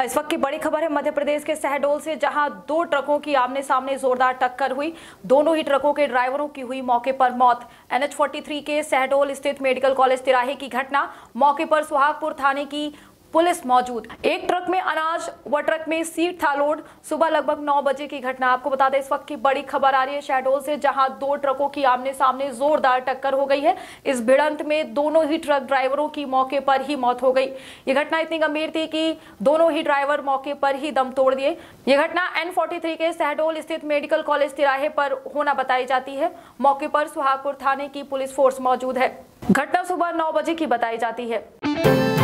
इस वक्त की बड़ी खबर है मध्य प्रदेश के सहडोल से जहां दो ट्रकों की आमने सामने जोरदार टक्कर हुई दोनों ही ट्रकों के ड्राइवरों की हुई मौके पर मौत एनएच 43 के सहडोल स्थित मेडिकल कॉलेज तिराहे की घटना मौके पर सुहागपुर थाने की पुलिस मौजूद एक ट्रक में अनाज व ट्रक में सीट था लोड सुबह लगभग नौ बजे की घटना आपको बता दें इस वक्त की बड़ी खबर आ रही है शहडोल से जहां दो ट्रकों की आमने सामने जोरदार टक्कर हो गई है इस भिड़ंत में दोनों ही ट्रक ड्राइवरों की मौके पर ही मौत हो गई ये घटना इतनी गंभीर थी कि दोनों ही ड्राइवर मौके पर ही दम तोड़ दिए ये घटना एन के शहडोल स्थित मेडिकल कॉलेज तिराहे पर होना बताई जाती है मौके पर सुहागपुर थाने की पुलिस फोर्स मौजूद है घटना सुबह नौ बजे की बताई जाती है